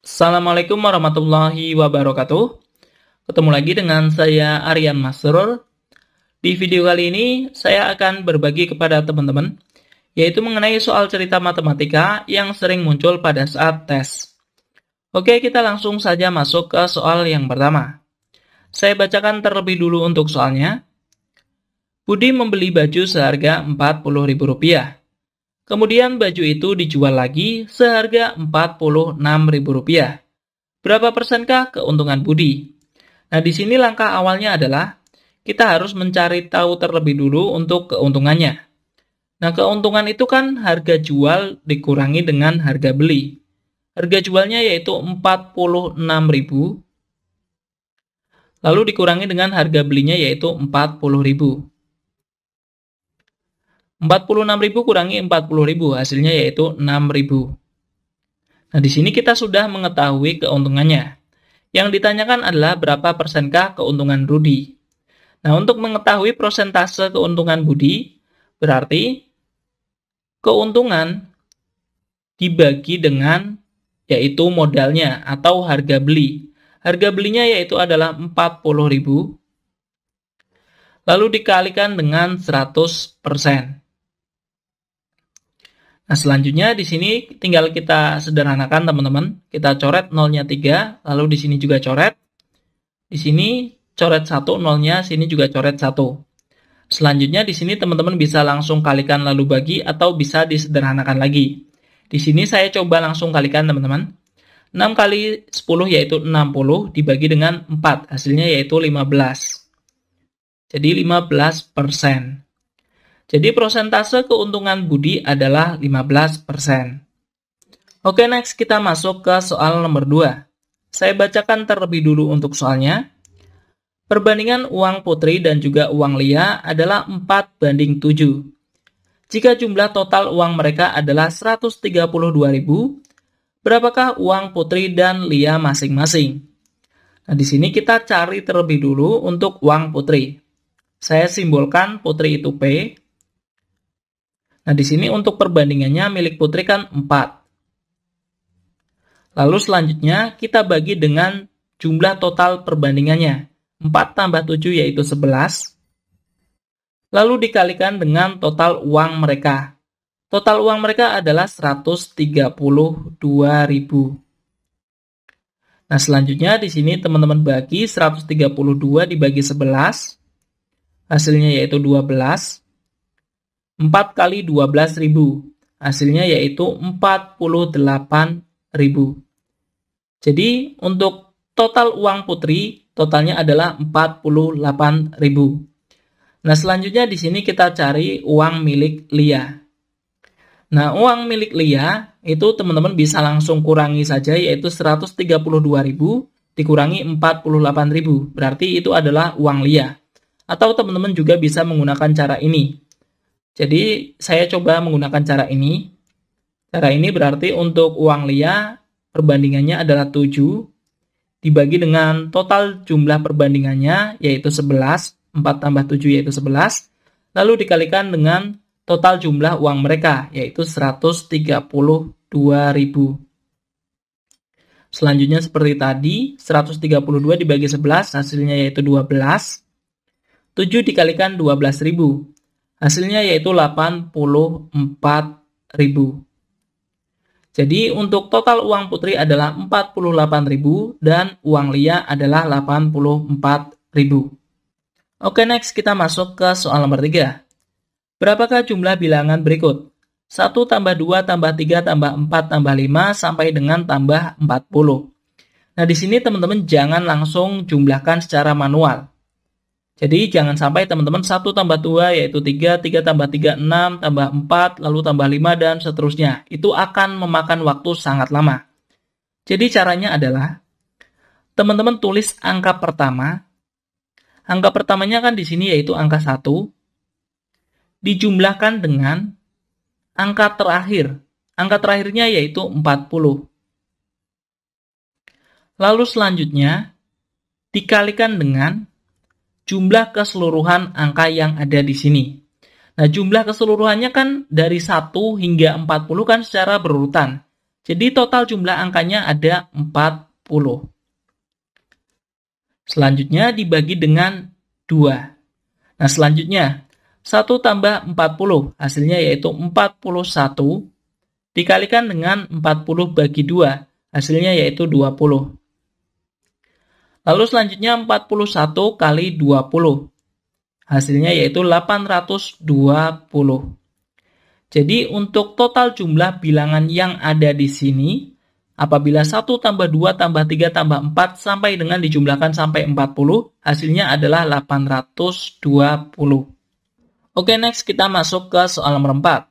Assalamualaikum warahmatullahi wabarakatuh. Ketemu lagi dengan saya Aryan Masrur. Di video kali ini saya akan berbagi kepada teman-teman yaitu mengenai soal cerita matematika yang sering muncul pada saat tes. Oke, kita langsung saja masuk ke soal yang pertama. Saya bacakan terlebih dulu untuk soalnya. Budi membeli baju seharga Rp40.000. Kemudian baju itu dijual lagi seharga Rp46.000. Berapa persenkah keuntungan Budi? Nah, di sini langkah awalnya adalah kita harus mencari tahu terlebih dulu untuk keuntungannya. Nah, keuntungan itu kan harga jual dikurangi dengan harga beli. Harga jualnya yaitu rp 46.000 lalu dikurangi dengan harga belinya yaitu rp 40.000. 46.000 kurangi 40.000 hasilnya yaitu 6.000. Nah, di sini kita sudah mengetahui keuntungannya. Yang ditanyakan adalah berapa persenkah keuntungan Rudi. Nah, untuk mengetahui persentase keuntungan Budi, berarti keuntungan dibagi dengan yaitu modalnya atau harga beli. Harga belinya yaitu adalah 40.000 lalu dikalikan dengan 100%. Nah, selanjutnya di sini tinggal kita sederhanakan teman-teman. Kita coret nolnya tiga 3, lalu di sini juga coret. Di sini coret 1, nolnya sini juga coret 1. Selanjutnya di sini teman-teman bisa langsung kalikan lalu bagi atau bisa disederhanakan lagi. Di sini saya coba langsung kalikan teman-teman. 6 kali 10 yaitu 60 dibagi dengan 4, hasilnya yaitu 15. Jadi 15 persen. Jadi prosentase keuntungan Budi adalah 15%. Oke, next kita masuk ke soal nomor 2. Saya bacakan terlebih dulu untuk soalnya. Perbandingan uang putri dan juga uang Lia adalah 4 banding 7. Jika jumlah total uang mereka adalah 132.000, berapakah uang putri dan Lia masing-masing? Nah, di sini kita cari terlebih dulu untuk uang putri. Saya simbolkan putri itu P, Nah, di sini untuk perbandingannya milik putri kan 4. Lalu selanjutnya kita bagi dengan jumlah total perbandingannya. 4 tambah 7 yaitu 11. Lalu dikalikan dengan total uang mereka. Total uang mereka adalah 132.000. Nah, selanjutnya di sini teman-teman bagi 132 dibagi 11. Hasilnya yaitu 12. 4 kali 12 ribu. Hasilnya yaitu 48 ribu. Jadi untuk total uang putri totalnya adalah 48 ribu. Nah selanjutnya di sini kita cari uang milik Lia. Nah uang milik Lia itu teman-teman bisa langsung kurangi saja yaitu 132 ribu dikurangi 48 ribu. Berarti itu adalah uang Lia. Atau teman-teman juga bisa menggunakan cara ini jadi saya coba menggunakan cara ini. Cara ini berarti untuk uang lia perbandingannya adalah 7 dibagi dengan total jumlah perbandingannya yaitu 11, 4 tambah 7 yaitu 11, lalu dikalikan dengan total jumlah uang mereka yaitu 132.000. Selanjutnya seperti tadi, 132 dibagi 11 hasilnya yaitu 12. 7 dikalikan 12.000. Hasilnya yaitu 84.000. Jadi untuk total uang putri adalah 48.000 dan uang Lia adalah 84.000. Oke, next kita masuk ke soal nomor 3. Berapakah jumlah bilangan berikut? 1 tambah 2 tambah 3 tambah 4 tambah 5 sampai dengan tambah 40. Nah, di sini teman-teman jangan langsung jumlahkan secara manual. Jadi jangan sampai teman-teman 1 tambah 2 yaitu 3, 3 tambah 3, 6, tambah 4, lalu tambah 5, dan seterusnya. Itu akan memakan waktu sangat lama. Jadi caranya adalah, teman-teman tulis angka pertama. Angka pertamanya kan di sini yaitu angka 1. Dijumlahkan dengan angka terakhir. Angka terakhirnya yaitu 40. Lalu selanjutnya, dikalikan dengan jumlah keseluruhan angka yang ada di sini. Nah, jumlah keseluruhannya kan dari 1 hingga 40 kan secara berurutan. Jadi total jumlah angkanya ada 40. Selanjutnya dibagi dengan 2. Nah, selanjutnya 1 tambah 40 hasilnya yaitu 41 dikalikan dengan 40 bagi 2 hasilnya yaitu 20. Lalu selanjutnya 41 kali 20. Hasilnya yaitu 820. Jadi untuk total jumlah bilangan yang ada di sini, apabila 1 tambah 2 tambah 3 tambah 4 sampai dengan dijumlahkan sampai 40, hasilnya adalah 820. Oke, next kita masuk ke soal nomor 4.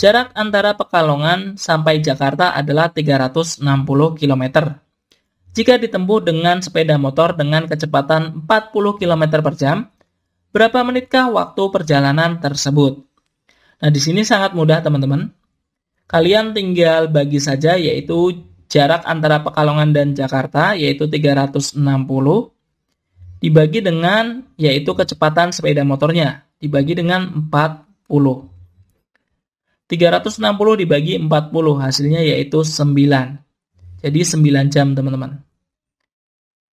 Jarak antara Pekalongan sampai Jakarta adalah 360 km jika ditempuh dengan sepeda motor dengan kecepatan 40 km per jam, berapa menitkah waktu perjalanan tersebut? Nah, di sini sangat mudah, teman-teman. Kalian tinggal bagi saja, yaitu jarak antara Pekalongan dan Jakarta, yaitu 360, dibagi dengan, yaitu kecepatan sepeda motornya, dibagi dengan 40. 360 dibagi 40 hasilnya yaitu 9. Jadi 9 jam teman-teman.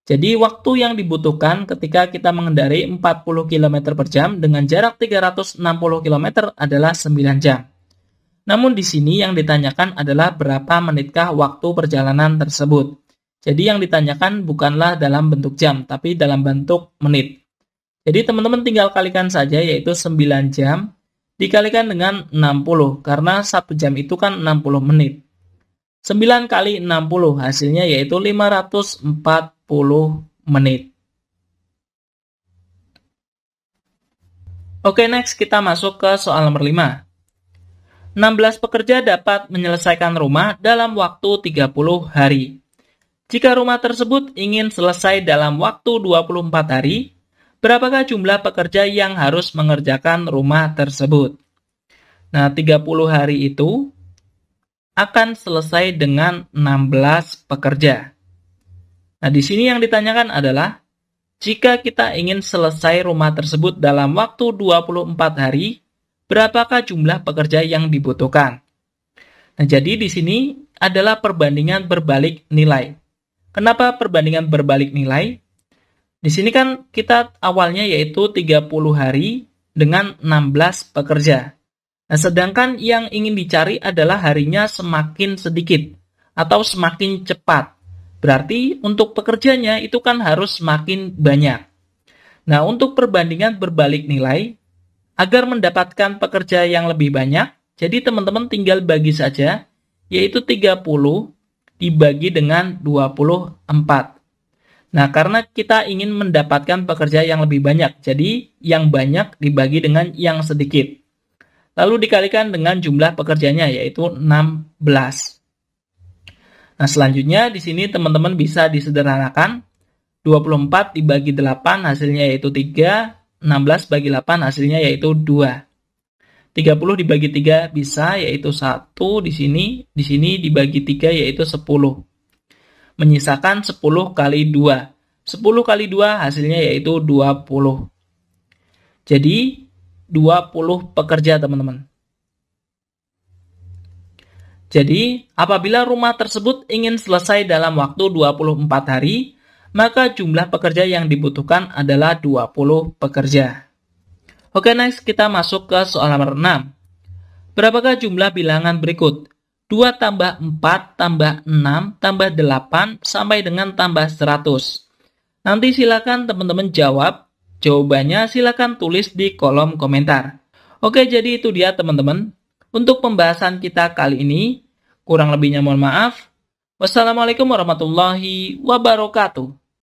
Jadi waktu yang dibutuhkan ketika kita mengendari 40 km per jam dengan jarak 360 km adalah 9 jam. Namun di sini yang ditanyakan adalah berapa menitkah waktu perjalanan tersebut. Jadi yang ditanyakan bukanlah dalam bentuk jam, tapi dalam bentuk menit. Jadi teman-teman tinggal kalikan saja yaitu 9 jam dikalikan dengan 60 karena 1 jam itu kan 60 menit. 9 kali 60 hasilnya yaitu 540 menit. Oke, next kita masuk ke soal nomor 5. 16 pekerja dapat menyelesaikan rumah dalam waktu 30 hari. Jika rumah tersebut ingin selesai dalam waktu 24 hari, berapakah jumlah pekerja yang harus mengerjakan rumah tersebut? Nah, 30 hari itu akan selesai dengan 16 pekerja. Nah, di sini yang ditanyakan adalah jika kita ingin selesai rumah tersebut dalam waktu 24 hari, berapakah jumlah pekerja yang dibutuhkan? Nah, jadi di sini adalah perbandingan berbalik nilai. Kenapa perbandingan berbalik nilai? Di sini kan kita awalnya yaitu 30 hari dengan 16 pekerja. Nah, sedangkan yang ingin dicari adalah harinya semakin sedikit atau semakin cepat. Berarti untuk pekerjanya itu kan harus semakin banyak. Nah, untuk perbandingan berbalik nilai, agar mendapatkan pekerja yang lebih banyak, jadi teman-teman tinggal bagi saja, yaitu 30 dibagi dengan 24. Nah, karena kita ingin mendapatkan pekerja yang lebih banyak, jadi yang banyak dibagi dengan yang sedikit lalu dikalikan dengan jumlah pekerjanya yaitu 16. Nah, selanjutnya di sini teman-teman bisa disederhanakan 24 dibagi 8 hasilnya yaitu 3, 16 bagi 8 hasilnya yaitu 2. 30 dibagi 3 bisa yaitu 1 di sini, di sini dibagi 3 yaitu 10. Menyisakan 10 kali 2. 10 kali 2 hasilnya yaitu 20. Jadi 20 pekerja, teman-teman. Jadi, apabila rumah tersebut ingin selesai dalam waktu 24 hari, maka jumlah pekerja yang dibutuhkan adalah 20 pekerja. Oke, next kita masuk ke soal nomor 6. Berapakah jumlah bilangan berikut? 2 tambah 4 tambah 6 tambah 8 sampai dengan tambah 100. Nanti silakan teman-teman jawab Jawabannya silakan tulis di kolom komentar. Oke, jadi itu dia teman-teman. Untuk pembahasan kita kali ini, kurang lebihnya mohon maaf. Wassalamualaikum warahmatullahi wabarakatuh.